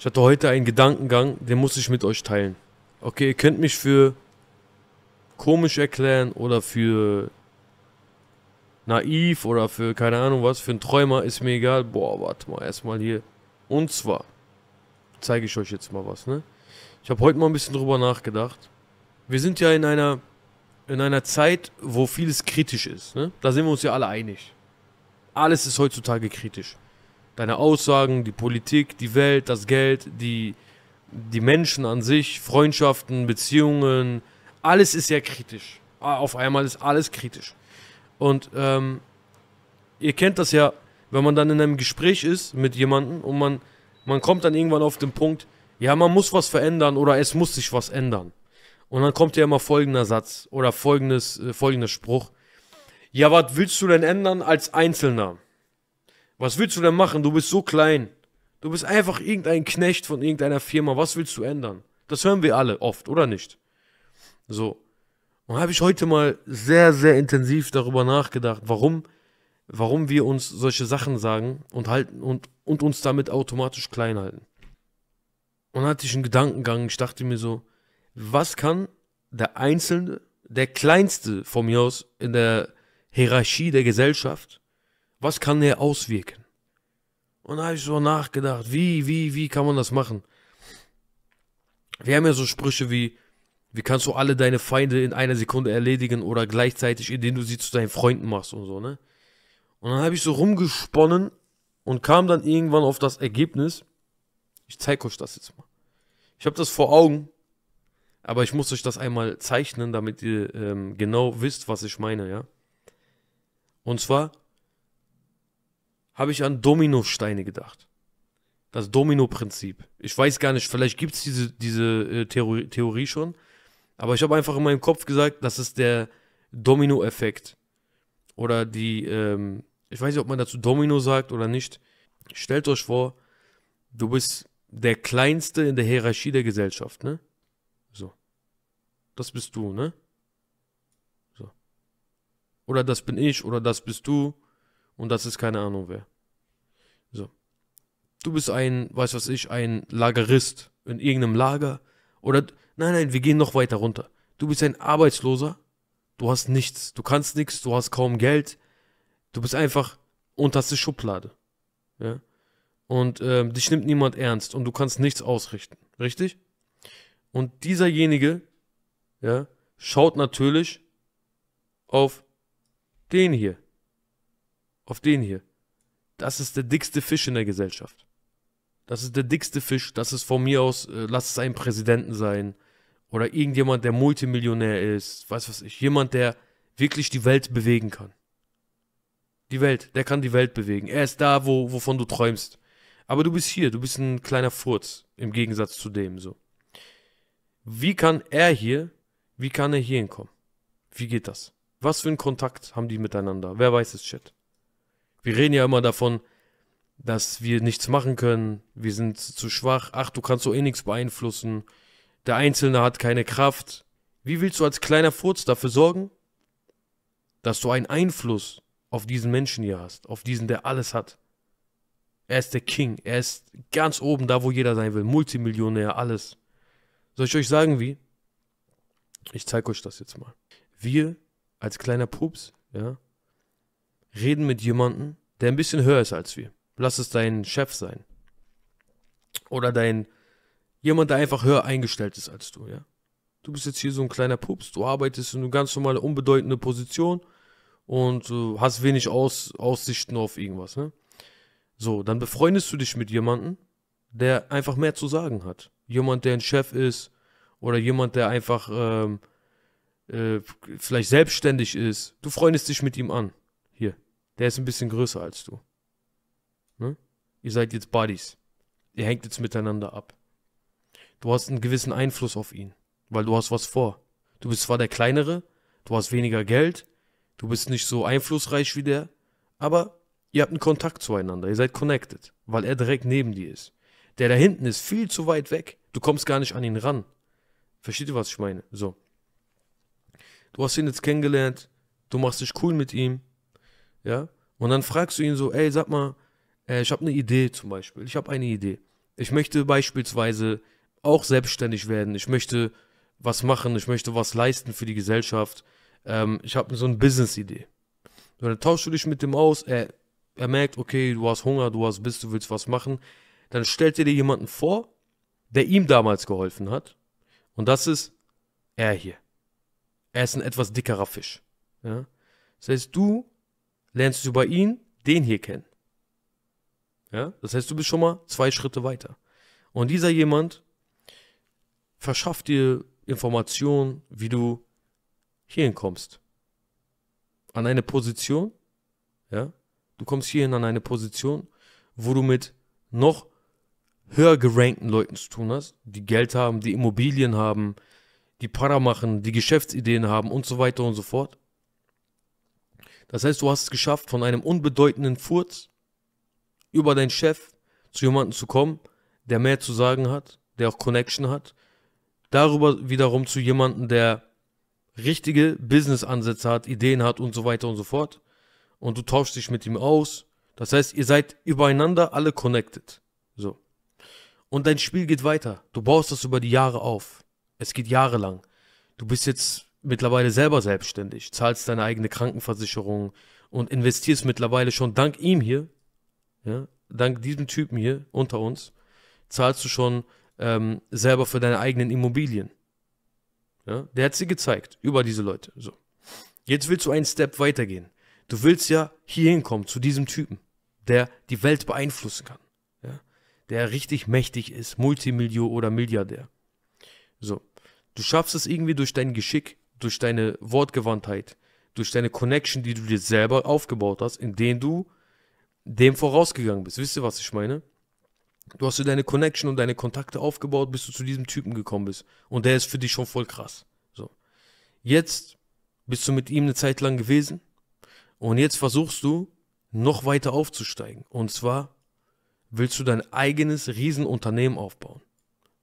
Ich hatte heute einen Gedankengang, den muss ich mit euch teilen. Okay, ihr könnt mich für komisch erklären oder für naiv oder für keine Ahnung was, für einen Träumer, ist mir egal. Boah, warte mal, erstmal hier. Und zwar zeige ich euch jetzt mal was, ne? Ich habe heute mal ein bisschen drüber nachgedacht. Wir sind ja in einer in einer Zeit, wo vieles kritisch ist, ne? Da sind wir uns ja alle einig. Alles ist heutzutage kritisch deine Aussagen, die Politik, die Welt, das Geld, die, die Menschen an sich, Freundschaften, Beziehungen, alles ist ja kritisch. Ah, auf einmal ist alles kritisch. Und ähm, ihr kennt das ja, wenn man dann in einem Gespräch ist mit jemandem und man, man kommt dann irgendwann auf den Punkt, ja, man muss was verändern oder es muss sich was ändern. Und dann kommt ja immer folgender Satz oder folgendes, äh, folgender Spruch. Ja, was willst du denn ändern als Einzelner? Was willst du denn machen? Du bist so klein. Du bist einfach irgendein Knecht von irgendeiner Firma. Was willst du ändern? Das hören wir alle oft, oder nicht? So. Und habe ich heute mal sehr, sehr intensiv darüber nachgedacht, warum, warum wir uns solche Sachen sagen und halten und, und uns damit automatisch klein halten. Und hatte ich einen Gedankengang, ich dachte mir so, was kann der Einzelne, der Kleinste von mir aus in der Hierarchie der Gesellschaft, was kann der auswirken? Und da habe ich so nachgedacht, wie, wie, wie kann man das machen? Wir haben ja so Sprüche wie, wie kannst du alle deine Feinde in einer Sekunde erledigen oder gleichzeitig, indem du sie zu deinen Freunden machst und so, ne? Und dann habe ich so rumgesponnen und kam dann irgendwann auf das Ergebnis. Ich zeige euch das jetzt mal. Ich habe das vor Augen, aber ich muss euch das einmal zeichnen, damit ihr ähm, genau wisst, was ich meine, ja? Und zwar habe ich an Dominosteine gedacht. Das Domino-Prinzip. Ich weiß gar nicht, vielleicht gibt es diese, diese äh, Theorie, Theorie schon, aber ich habe einfach in meinem Kopf gesagt, das ist der Domino-Effekt. Oder die, ähm, ich weiß nicht, ob man dazu Domino sagt oder nicht. Stellt euch vor, du bist der Kleinste in der Hierarchie der Gesellschaft, ne? So. Das bist du, ne? So. Oder das bin ich, oder das bist du, und das ist keine Ahnung wer. So. Du bist ein, weiß was ich, ein Lagerist in irgendeinem Lager. Oder, nein, nein, wir gehen noch weiter runter. Du bist ein Arbeitsloser. Du hast nichts. Du kannst nichts. Du hast kaum Geld. Du bist einfach unterste Schublade. Ja? Und äh, dich nimmt niemand ernst und du kannst nichts ausrichten. Richtig? Und dieserjenige, ja, schaut natürlich auf den hier. Auf den hier das ist der dickste Fisch in der Gesellschaft. Das ist der dickste Fisch, das ist von mir aus, äh, lass es einen Präsidenten sein oder irgendjemand, der Multimillionär ist, weiß was ich, jemand, der wirklich die Welt bewegen kann. Die Welt, der kann die Welt bewegen. Er ist da, wo, wovon du träumst. Aber du bist hier, du bist ein kleiner Furz, im Gegensatz zu dem so. Wie kann er hier, wie kann er hier hinkommen? Wie geht das? Was für einen Kontakt haben die miteinander? Wer weiß es, Chat? Wir reden ja immer davon, dass wir nichts machen können, wir sind zu schwach, ach, du kannst so eh nichts beeinflussen, der Einzelne hat keine Kraft. Wie willst du als kleiner Furz dafür sorgen, dass du einen Einfluss auf diesen Menschen hier hast, auf diesen, der alles hat? Er ist der King, er ist ganz oben, da wo jeder sein will, Multimillionär, alles. Soll ich euch sagen, wie? Ich zeige euch das jetzt mal. Wir als kleiner Pups, ja, reden mit jemandem, der ein bisschen höher ist als wir. Lass es dein Chef sein. Oder dein, jemand, der einfach höher eingestellt ist als du, ja. Du bist jetzt hier so ein kleiner Pups, du arbeitest in eine ganz normale, unbedeutende Position und äh, hast wenig Aus, Aussichten auf irgendwas, ne? So, dann befreundest du dich mit jemandem, der einfach mehr zu sagen hat. Jemand, der ein Chef ist oder jemand, der einfach ähm, äh, vielleicht selbstständig ist. Du freundest dich mit ihm an der ist ein bisschen größer als du. Ne? Ihr seid jetzt Buddies. Ihr hängt jetzt miteinander ab. Du hast einen gewissen Einfluss auf ihn, weil du hast was vor. Du bist zwar der Kleinere, du hast weniger Geld, du bist nicht so einflussreich wie der, aber ihr habt einen Kontakt zueinander, ihr seid connected, weil er direkt neben dir ist. Der da hinten ist viel zu weit weg, du kommst gar nicht an ihn ran. Versteht ihr, was ich meine? So. Du hast ihn jetzt kennengelernt, du machst dich cool mit ihm, ja, und dann fragst du ihn so, ey, sag mal, äh, ich habe eine Idee zum Beispiel, ich habe eine Idee. Ich möchte beispielsweise auch selbstständig werden, ich möchte was machen, ich möchte was leisten für die Gesellschaft, ähm, ich habe so eine Business-Idee. Und dann tauschst du dich mit dem aus, er, er merkt, okay, du hast Hunger, du hast Biss, du willst was machen. Dann stellt er dir jemanden vor, der ihm damals geholfen hat. Und das ist er hier. Er ist ein etwas dickerer Fisch. Ja? Das heißt, du lernst du über ihn den hier kennen. Ja? Das heißt, du bist schon mal zwei Schritte weiter. Und dieser jemand verschafft dir Informationen, wie du hierhin kommst. An eine Position, ja? Du kommst hierhin an eine Position, wo du mit noch höher gerankten Leuten zu tun hast, die Geld haben, die Immobilien haben, die Para machen, die Geschäftsideen haben und so weiter und so fort. Das heißt, du hast es geschafft, von einem unbedeutenden Furz über deinen Chef zu jemandem zu kommen, der mehr zu sagen hat, der auch Connection hat. Darüber wiederum zu jemandem, der richtige Business-Ansätze hat, Ideen hat und so weiter und so fort. Und du tauschst dich mit ihm aus. Das heißt, ihr seid übereinander alle connected. So. Und dein Spiel geht weiter. Du baust das über die Jahre auf. Es geht jahrelang. Du bist jetzt mittlerweile selber selbstständig, zahlst deine eigene Krankenversicherung und investierst mittlerweile schon dank ihm hier, ja, dank diesem Typen hier unter uns, zahlst du schon ähm, selber für deine eigenen Immobilien. Ja, der hat sie gezeigt über diese Leute. So. Jetzt willst du einen Step weitergehen. Du willst ja hier hinkommen zu diesem Typen, der die Welt beeinflussen kann, ja, der richtig mächtig ist, Multimillio oder Milliardär. So, du schaffst es irgendwie durch dein Geschick, durch deine Wortgewandtheit, durch deine Connection, die du dir selber aufgebaut hast, indem du dem vorausgegangen bist. Wisst ihr, was ich meine? Du hast dir deine Connection und deine Kontakte aufgebaut, bis du zu diesem Typen gekommen bist. Und der ist für dich schon voll krass. So. Jetzt bist du mit ihm eine Zeit lang gewesen und jetzt versuchst du, noch weiter aufzusteigen. Und zwar willst du dein eigenes Riesenunternehmen aufbauen.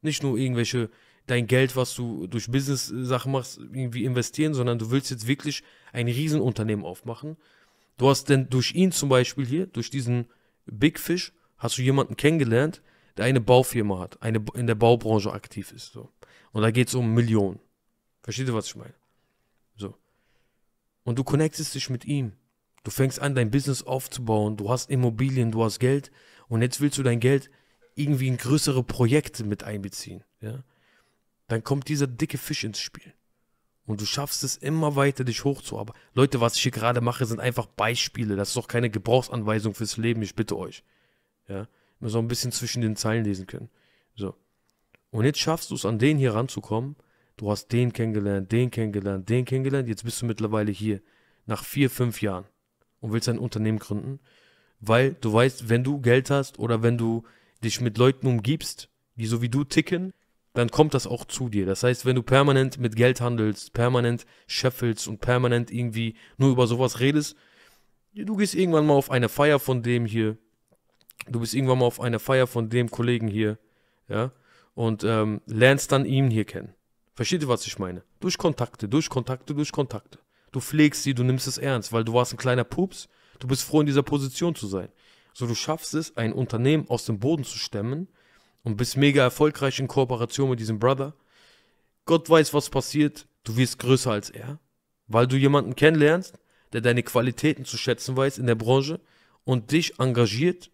Nicht nur irgendwelche dein Geld, was du durch Business-Sachen äh, machst, irgendwie investieren, sondern du willst jetzt wirklich ein Riesenunternehmen aufmachen. Du hast denn durch ihn zum Beispiel hier, durch diesen Big Fish, hast du jemanden kennengelernt, der eine Baufirma hat, eine in der Baubranche aktiv ist. So. Und da geht es um Millionen. Versteht ihr, was ich meine? So. Und du connectest dich mit ihm. Du fängst an, dein Business aufzubauen. Du hast Immobilien, du hast Geld. Und jetzt willst du dein Geld irgendwie in größere Projekte mit einbeziehen. Ja? dann kommt dieser dicke Fisch ins Spiel. Und du schaffst es immer weiter, dich hochzuarbeiten. Leute, was ich hier gerade mache, sind einfach Beispiele. Das ist doch keine Gebrauchsanweisung fürs Leben, ich bitte euch. Ja, immer so ein bisschen zwischen den Zeilen lesen können. So. Und jetzt schaffst du es, an den hier ranzukommen. Du hast den kennengelernt, den kennengelernt, den kennengelernt. Jetzt bist du mittlerweile hier. Nach vier, fünf Jahren. Und willst ein Unternehmen gründen. Weil du weißt, wenn du Geld hast oder wenn du dich mit Leuten umgibst, die so wie du ticken, dann kommt das auch zu dir. Das heißt, wenn du permanent mit Geld handelst, permanent scheffelst und permanent irgendwie nur über sowas redest, du gehst irgendwann mal auf eine Feier von dem hier, du bist irgendwann mal auf eine Feier von dem Kollegen hier, ja, und ähm, lernst dann ihn hier kennen. Versteht ihr, was ich meine? Durch Kontakte, durch Kontakte, durch Kontakte. Du pflegst sie, du nimmst es ernst, weil du warst ein kleiner Pups, du bist froh, in dieser Position zu sein. So, du schaffst es, ein Unternehmen aus dem Boden zu stemmen, und bist mega erfolgreich in Kooperation mit diesem Brother. Gott weiß, was passiert. Du wirst größer als er, weil du jemanden kennenlernst, der deine Qualitäten zu schätzen weiß in der Branche und dich engagiert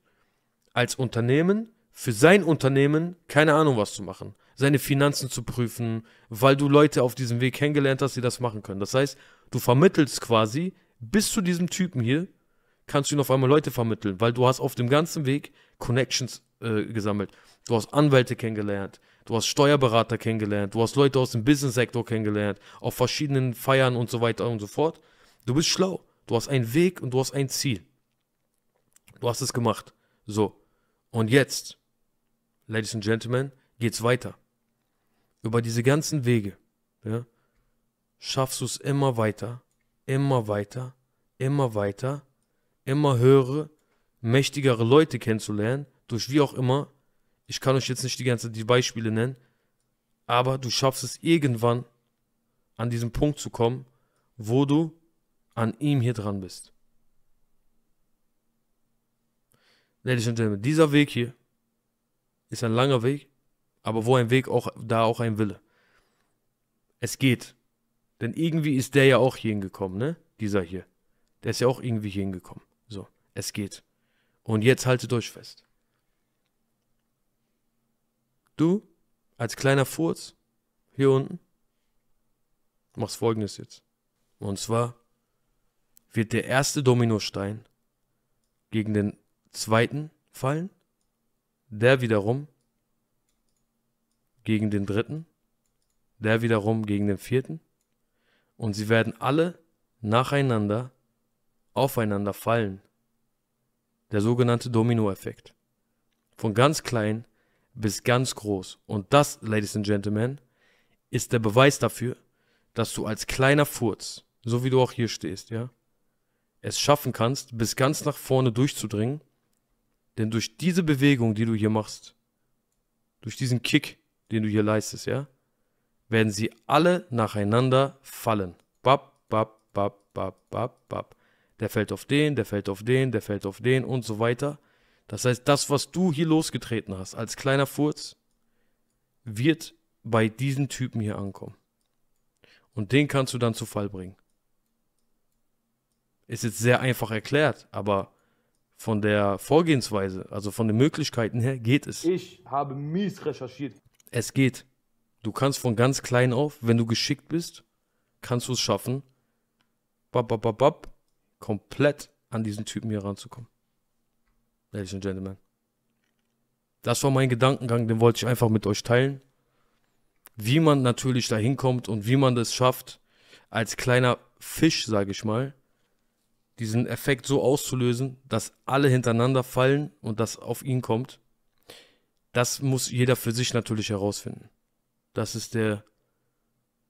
als Unternehmen für sein Unternehmen keine Ahnung was zu machen, seine Finanzen zu prüfen, weil du Leute auf diesem Weg kennengelernt hast, die das machen können. Das heißt, du vermittelst quasi bis zu diesem Typen hier, kannst du ihn auf einmal Leute vermitteln, weil du hast auf dem ganzen Weg Connections äh, gesammelt du hast Anwälte kennengelernt, du hast Steuerberater kennengelernt, du hast Leute aus dem Business-Sektor kennengelernt, auf verschiedenen Feiern und so weiter und so fort. Du bist schlau, du hast einen Weg und du hast ein Ziel. Du hast es gemacht. So. Und jetzt, Ladies and Gentlemen, geht's weiter. Über diese ganzen Wege, ja, schaffst du es immer weiter, immer weiter, immer weiter, immer höhere, mächtigere Leute kennenzulernen, durch wie auch immer ich kann euch jetzt nicht die ganze die Beispiele nennen, aber du schaffst es irgendwann an diesen Punkt zu kommen, wo du an ihm hier dran bist. Ladies and Gentlemen, dieser Weg hier ist ein langer Weg, aber wo ein Weg auch, da auch ein Wille. Es geht. Denn irgendwie ist der ja auch hier hingekommen, ne? Dieser hier. Der ist ja auch irgendwie hier hingekommen. So, es geht. Und jetzt haltet euch fest. Du, als kleiner Furz, hier unten, machst folgendes jetzt. Und zwar wird der erste Dominostein gegen den zweiten fallen, der wiederum gegen den dritten, der wiederum gegen den vierten. Und sie werden alle nacheinander aufeinander fallen. Der sogenannte Dominoeffekt. Von ganz klein bis ganz groß. Und das, Ladies and Gentlemen, ist der Beweis dafür, dass du als kleiner Furz, so wie du auch hier stehst, ja, es schaffen kannst, bis ganz nach vorne durchzudringen. Denn durch diese Bewegung, die du hier machst, durch diesen Kick, den du hier leistest, ja, werden sie alle nacheinander fallen. Bap, bap, bap, bap, bap, bap. Der fällt auf den, der fällt auf den, der fällt auf den und so weiter. Das heißt, das, was du hier losgetreten hast, als kleiner Furz, wird bei diesen Typen hier ankommen. Und den kannst du dann zu Fall bringen. Ist jetzt sehr einfach erklärt, aber von der Vorgehensweise, also von den Möglichkeiten her, geht es. Ich habe mies recherchiert. Es geht. Du kannst von ganz klein auf, wenn du geschickt bist, kannst du es schaffen, bab, bab, bab, komplett an diesen Typen hier ranzukommen. Ladies and Gentlemen. Das war mein Gedankengang, den wollte ich einfach mit euch teilen. Wie man natürlich da hinkommt und wie man das schafft, als kleiner Fisch, sage ich mal, diesen Effekt so auszulösen, dass alle hintereinander fallen und das auf ihn kommt. Das muss jeder für sich natürlich herausfinden. Das ist der,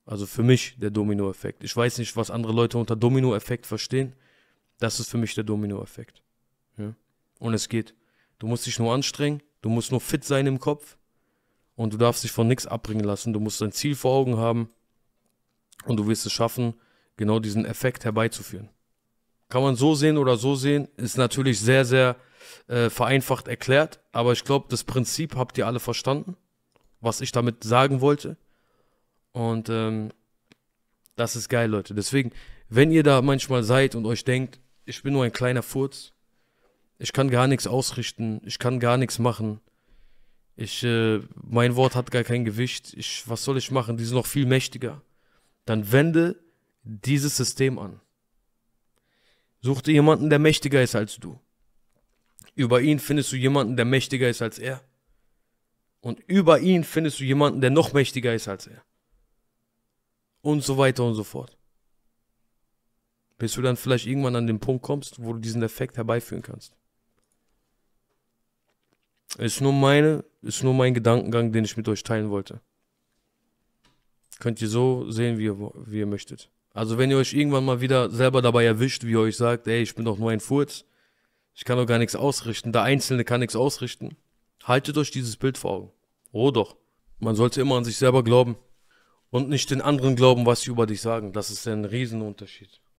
also für mich der Domino-Effekt. Ich weiß nicht, was andere Leute unter Domino-Effekt verstehen. Das ist für mich der Domino-Effekt. Ja und es geht. Du musst dich nur anstrengen, du musst nur fit sein im Kopf und du darfst dich von nichts abbringen lassen. Du musst dein Ziel vor Augen haben und du wirst es schaffen, genau diesen Effekt herbeizuführen. Kann man so sehen oder so sehen, ist natürlich sehr, sehr äh, vereinfacht erklärt, aber ich glaube, das Prinzip habt ihr alle verstanden, was ich damit sagen wollte. Und ähm, das ist geil, Leute. Deswegen, wenn ihr da manchmal seid und euch denkt, ich bin nur ein kleiner Furz, ich kann gar nichts ausrichten, ich kann gar nichts machen. Ich, äh, mein Wort hat gar kein Gewicht. Ich, was soll ich machen? Die sind noch viel mächtiger. Dann wende dieses System an. Such dir jemanden, der mächtiger ist als du. Über ihn findest du jemanden, der mächtiger ist als er. Und über ihn findest du jemanden, der noch mächtiger ist als er. Und so weiter und so fort. Bis du dann vielleicht irgendwann an den Punkt kommst, wo du diesen Effekt herbeiführen kannst. Ist nur meine, ist nur mein Gedankengang, den ich mit euch teilen wollte. Könnt ihr so sehen, wie ihr, wie ihr möchtet. Also wenn ihr euch irgendwann mal wieder selber dabei erwischt, wie ihr euch sagt, ey, ich bin doch nur ein Furz, ich kann doch gar nichts ausrichten, der Einzelne kann nichts ausrichten, haltet euch dieses Bild vor Augen. Oh doch, man sollte immer an sich selber glauben und nicht den anderen glauben, was sie über dich sagen. Das ist ein Riesenunterschied.